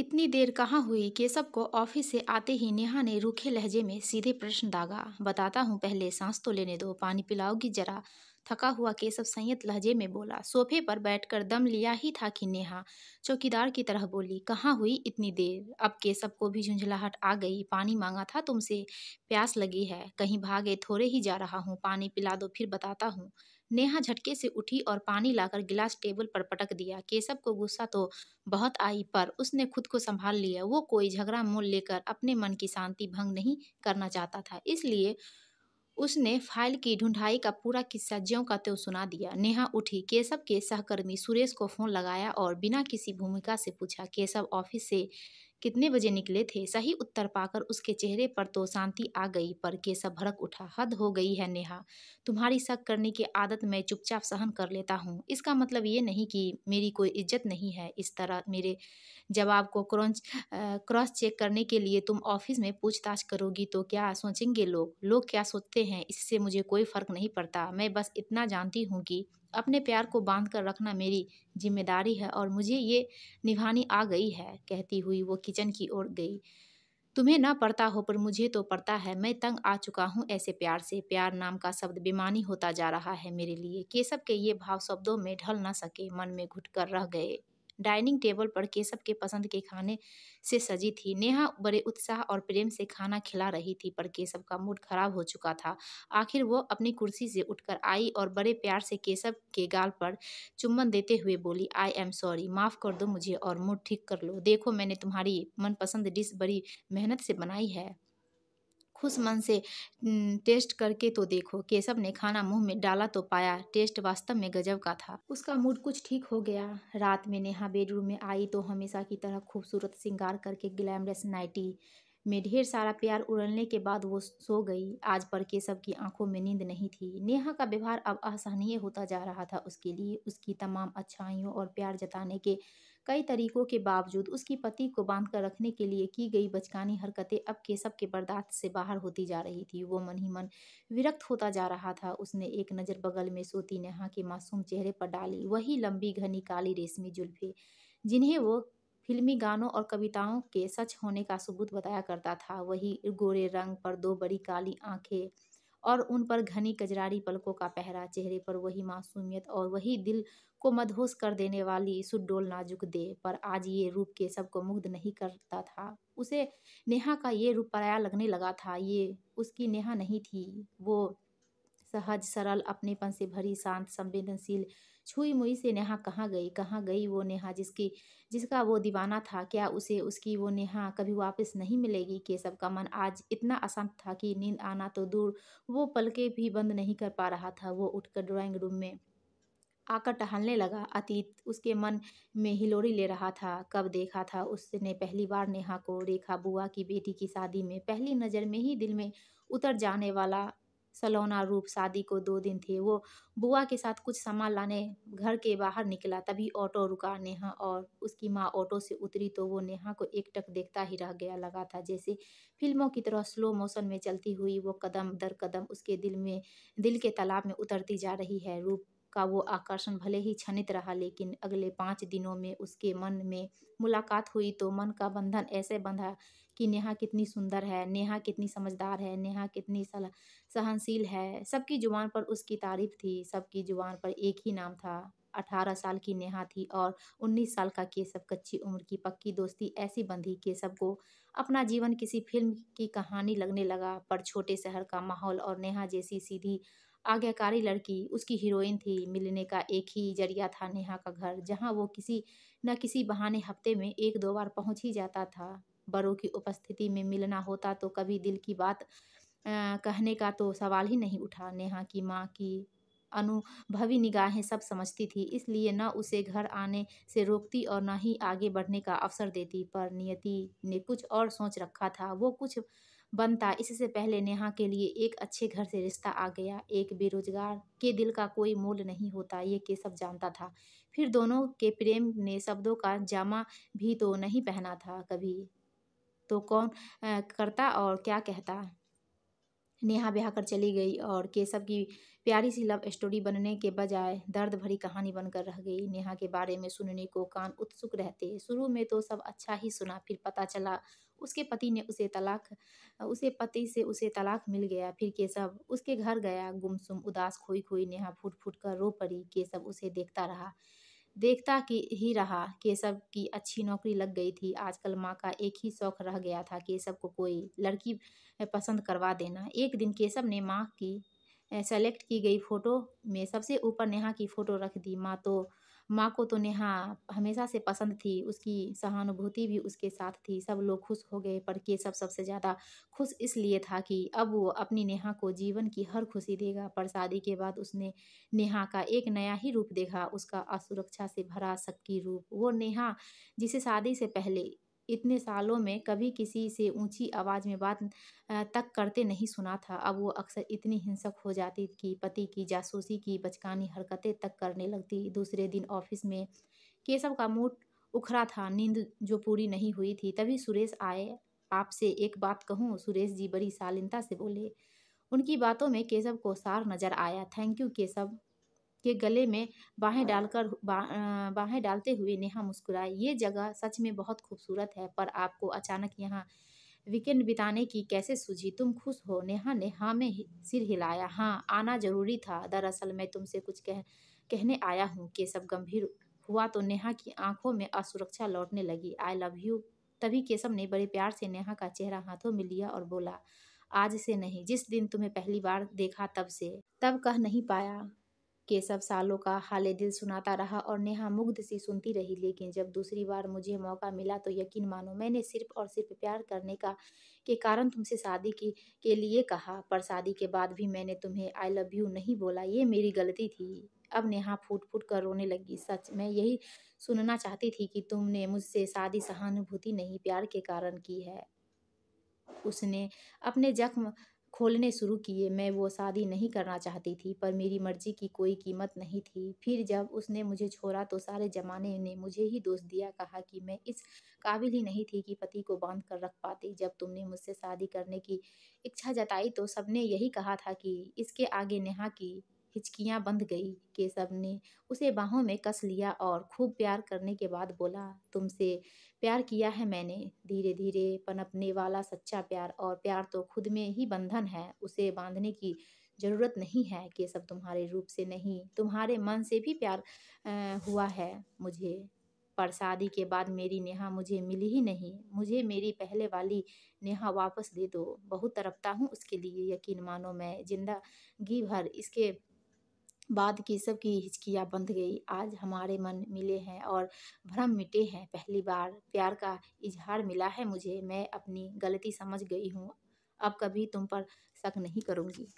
इतनी देर कहाँ हुई केशव को ऑफिस से आते ही नेहा ने रूखे लहजे में सीधे प्रश्न दागा बताता हूँ पहले सांस तो लेने दो पानी पिलाओगी जरा थका हुआ केशव संयत लहजे में बोला सोफे पर बैठकर दम लिया ही था कि नेहा चौकीदार की तरह बोली कहाँ हुई इतनी देर अब केशव को भी झुंझलाहट आ गई पानी मांगा था तुमसे प्यास लगी है कहीं भागे थोड़े ही जा रहा हूँ पानी पिला दो फिर बताता हूँ नेहा झटके से उठी और पानी लाकर गिलास टेबल पर पटक दिया केशव को गुस्सा तो बहुत आई पर उसने खुद को संभाल लिया वो कोई झगड़ा मोल लेकर अपने मन की शांति भंग नहीं करना चाहता था इसलिए उसने फाइल की ढूंढाई का पूरा किस्सा ज्यों का त्यों सुना दिया नेहा उठी केशव के सहकर्मी सुरेश को फोन लगाया और बिना किसी भूमिका से पूछा केशव ऑफिस से कितने बजे निकले थे सही उत्तर पाकर उसके चेहरे पर तो शांति आ गई पर सब भड़क उठा हद हो गई है नेहा तुम्हारी शक करने की आदत मैं चुपचाप सहन कर लेता हूँ इसका मतलब ये नहीं कि मेरी कोई इज्जत नहीं है इस तरह मेरे जवाब को क्रॉन्च क्रॉस चेक करने के लिए तुम ऑफिस में पूछताछ करोगी तो क्या सोचेंगे लोग लोग क्या सोचते हैं इससे मुझे कोई फ़र्क नहीं पड़ता मैं बस इतना जानती हूँ कि अपने प्यार को बांध कर रखना मेरी जिम्मेदारी है और मुझे ये निभानी आ गई है कहती हुई वो किचन की ओर गई तुम्हें ना पड़ता हो पर मुझे तो पड़ता है मैं तंग आ चुका हूँ ऐसे प्यार से प्यार नाम का शब्द बेमानी होता जा रहा है मेरे लिए केसब के ये भाव शब्दों में ढल न सके मन में घुट कर रह गए डाइनिंग टेबल पर केशव के पसंद के खाने से सजी थी नेहा बड़े उत्साह और प्रेम से खाना खिला रही थी पर केशव का मूड खराब हो चुका था आखिर वो अपनी कुर्सी से उठकर आई और बड़े प्यार से केशव के गाल पर चुम्बन देते हुए बोली आई एम सॉरी माफ़ कर दो मुझे और मूड ठीक कर लो देखो मैंने तुम्हारी मनपसंद डिश बड़ी मेहनत से बनाई है खुश मन से टेस्ट करके तो देखो केशव ने खाना मुंह में डाला तो पाया टेस्ट वास्तव में गजब का था उसका मूड कुछ ठीक हो गया रात में नेहा बेडरूम में आई तो हमेशा की तरह खूबसूरत श्रृंगार करके ग्लैमरस नाइटी में ढेर सारा प्यार उड़लने के बाद वो सो गई आज पर केशव की आंखों में नींद नहीं थी नेहा का व्यवहार अब असहनीय होता जा रहा था उसके लिए उसकी तमाम अच्छाइयों और प्यार जताने के कई तरीकों के बावजूद उसकी पति को बांध कर रखने के लिए की गई बचकानी हरकतें अब के सब के बर्दाश्त से बाहर होती जा रही थी वो मन ही मन विरक्त होता जा रहा था उसने एक नज़र बगल में सोती नेहा के मासूम चेहरे पर डाली वही लंबी घनी काली रेशमी जुल्फे जिन्हें वो फिल्मी गानों और कविताओं के सच होने का सबूत बताया करता था वही गोरे रंग पर दो बड़ी काली आंखें और उन पर घनी कजरारी पलकों का पहरा चेहरे पर वही मासूमियत और वही दिल को मधोस कर देने वाली सुडोल नाजुक दे पर आज ये रूप के सबको मुग्ध नहीं करता था उसे नेहा का ये रूप पराया लगने लगा था ये उसकी नेहा नहीं थी वो सहज सरल अपनेपन से भरी शांत संवेदनशील छुई मुई से नेहा कहाँ गई कहाँ गई वो नेहा जिसकी जिसका वो दीवाना था क्या उसे उसकी वो नेहा कभी वापस नहीं मिलेगी के सबका मन आज इतना अशांत था कि नींद आना तो दूर वो पलके भी बंद नहीं कर पा रहा था वो उठकर ड्राइंग रूम में आकर टहलने लगा अतीत उसके मन में हिलोरी ले रहा था कब देखा था उसने पहली बार नेहा को रेखा बुआ की बेटी की शादी में पहली नज़र में ही दिल में उतर जाने वाला सलोना रूप शादी को दो दिन थे वो बुआ के साथ कुछ सामान लाने घर के बाहर निकला तभी ऑटो रुका नेहा और उसकी माँ ऑटो से उतरी तो वो नेहा को एकटक देखता ही रह गया लगा था जैसे फिल्मों की तरह स्लो मोशन में चलती हुई वो कदम दर कदम उसके दिल में दिल के तालाब में उतरती जा रही है रूप का वो आकर्षण भले ही क्षणित रहा लेकिन अगले पाँच दिनों में उसके मन में मुलाकात हुई तो मन का बंधन ऐसे बंधा कि नेहा कितनी सुंदर है नेहा कितनी समझदार है नेहा कितनी सहनशील है सबकी जुबान पर उसकी तारीफ थी सबकी जुबान पर एक ही नाम था अठारह साल की नेहा थी और उन्नीस साल का केशव कच्ची उम्र की पक्की दोस्ती ऐसी बंधी केशव को अपना जीवन किसी फिल्म की कहानी लगने लगा पर छोटे शहर का माहौल और नेहा जैसी सीधी आज्ञाकारी लड़की उसकी हीरोइन थी मिलने का एक ही जरिया था नेहा का घर जहां वो किसी न किसी बहाने हफ्ते में एक दो बार पहुंच ही जाता था बड़ों की उपस्थिति में मिलना होता तो कभी दिल की बात आ, कहने का तो सवाल ही नहीं उठा नेहा की माँ की अनुभवी निगाहें सब समझती थी इसलिए न उसे घर आने से रोकती और न ही आगे बढ़ने का अवसर देती पर नियति ने कुछ और सोच रखा था वो कुछ बनता इससे पहले नेहा के लिए एक अच्छे घर से रिश्ता आ गया एक बेरोजगार के दिल का कोई मोल नहीं होता ये केशव जानता था फिर दोनों के प्रेम ने शब्दों का जामा भी तो नहीं पहना था कभी तो कौन करता और क्या कहता नेहा ब्याह कर चली गई और केशव की प्यारी सी लव स्टोरी बनने के बजाय दर्द भरी कहानी बनकर रह गई नेहा के बारे में सुनने को कान उत्सुक रहते शुरू में तो सब अच्छा ही सुना फिर पता चला उसके पति ने उसे तलाक उसे पति से उसे तलाक मिल गया फिर केशव उसके घर गया गुमसुम उदास खोई खोई नेहा फूट फूट कर रो पड़ी केशव उसे देखता रहा देखता कि ही रहा केशव की अच्छी नौकरी लग गई थी आजकल माँ का एक ही शौक रह गया था केशव को कोई लड़की पसंद करवा देना एक दिन केशव ने माँ की सेलेक्ट की गई फ़ोटो में सबसे ऊपर नेहा की फ़ोटो रख दी माँ तो माँ को तो नेहा हमेशा से पसंद थी उसकी सहानुभूति भी उसके साथ थी सब लोग खुश हो गए पर केशव सबसे ज़्यादा खुश इसलिए था कि अब वो अपनी नेहा को जीवन की हर खुशी देगा पर शादी के बाद उसने नेहा का एक नया ही रूप देखा उसका असुरक्षा से भरा शक्की रूप वो नेहा जिसे शादी से पहले इतने सालों में कभी किसी से ऊंची आवाज़ में बात तक करते नहीं सुना था अब वो अक्सर इतनी हिंसक हो जाती कि पति की जासूसी की बचकानी हरकतें तक करने लगती दूसरे दिन ऑफिस में केशव का मूड उखरा था नींद जो पूरी नहीं हुई थी तभी सुरेश आए आपसे एक बात कहूँ सुरेश जी बड़ी शालीनता से बोले उनकी बातों में केशव को सार नजर आया थैंक यू केशव के गले में बाहें डालकर बा, बाहें डालते हुए नेहा मुस्कुराई ये जगह सच में बहुत खूबसूरत है पर आपको अचानक यहाँ वीकेंड बिताने की कैसे सूझी तुम खुश हो नेहा ने हाँ में सिर हिलाया हाँ आना जरूरी था दरअसल मैं तुमसे कुछ कह कहने आया हूँ के सब गंभीर हुआ तो नेहा की आंखों में असुरक्षा लौटने लगी आई लव यू तभी केशव ने बड़े प्यार से नेहा का चेहरा हाथों में लिया और बोला आज से नहीं जिस दिन तुम्हें पहली बार देखा तब से तब कह नहीं पाया के सब सालों का हाल दिल सुनाता रहा और नेहा मुग्ध सी सुनती रही लेकिन जब दूसरी बार मुझे मौका मिला तो यकीन मानो मैंने सिर्फ और सिर्फ प्यार करने का के कारण तुमसे शादी की के लिए कहा पर शादी के बाद भी मैंने तुम्हें आई लव यू नहीं बोला ये मेरी गलती थी अब नेहा फूट फूट कर रोने लगी सच मैं यही सुनना चाहती थी कि तुमने मुझसे शादी सहानुभूति नहीं प्यार के कारण की है उसने अपने जख्म खोलने शुरू किए मैं वो शादी नहीं करना चाहती थी पर मेरी मर्ज़ी की कोई कीमत नहीं थी फिर जब उसने मुझे छोड़ा तो सारे ज़माने ने मुझे ही दोष दिया कहा कि मैं इस काबिल ही नहीं थी कि पति को बांध कर रख पाती जब तुमने मुझसे शादी करने की इच्छा जताई तो सबने यही कहा था कि इसके आगे नेहा की हिचकियाँ बंध गई केशव ने उसे बाहों में कस लिया और खूब प्यार करने के बाद बोला तुमसे प्यार किया है मैंने धीरे धीरे पनपने वाला सच्चा प्यार और प्यार तो खुद में ही बंधन है उसे बांधने की ज़रूरत नहीं है केशव तुम्हारे रूप से नहीं तुम्हारे मन से भी प्यार आ, हुआ है मुझे पर शादी के बाद मेरी नेहा मुझे मिली ही नहीं मुझे मेरी पहले वाली नेहा वापस दे दो बहुत तरपता हूँ उसके लिए यकीन मानो मैं जिंदगी भर इसके बाद की सबकी हिचकियाँ बंध गई आज हमारे मन मिले हैं और भ्रम मिटे हैं पहली बार प्यार का इजहार मिला है मुझे मैं अपनी गलती समझ गई हूँ अब कभी तुम पर शक नहीं करूँगी